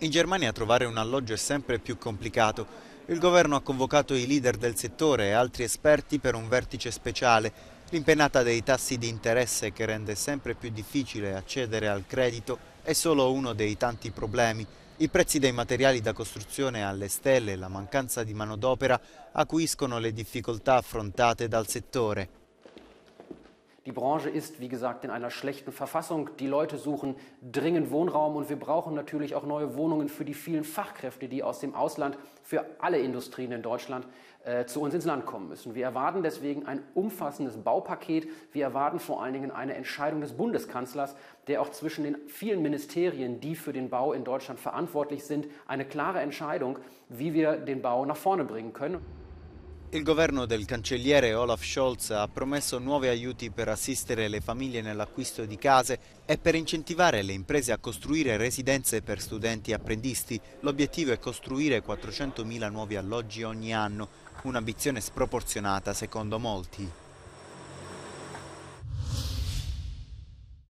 In Germania trovare un alloggio è sempre più complicato. Il governo ha convocato i leader del settore e altri esperti per un vertice speciale. L'impennata dei tassi di interesse che rende sempre più difficile accedere al credito è solo uno dei tanti problemi. I prezzi dei materiali da costruzione alle stelle e la mancanza di manodopera acuiscono le difficoltà affrontate dal settore. Die Branche ist, wie gesagt, in einer schlechten Verfassung. Die Leute suchen dringend Wohnraum und wir brauchen natürlich auch neue Wohnungen für die vielen Fachkräfte, die aus dem Ausland für alle Industrien in Deutschland äh, zu uns ins Land kommen müssen. Wir erwarten deswegen ein umfassendes Baupaket. Wir erwarten vor allen Dingen eine Entscheidung des Bundeskanzlers, der auch zwischen den vielen Ministerien, die für den Bau in Deutschland verantwortlich sind, eine klare Entscheidung, wie wir den Bau nach vorne bringen können. Il governo del cancelliere Olaf Scholz ha promesso nuovi aiuti per assistere le famiglie nell'acquisto di case e per incentivare le imprese a costruire residenze per studenti e apprendisti. L'obiettivo è costruire 400.000 nuovi alloggi ogni anno, un'ambizione sproporzionata secondo molti.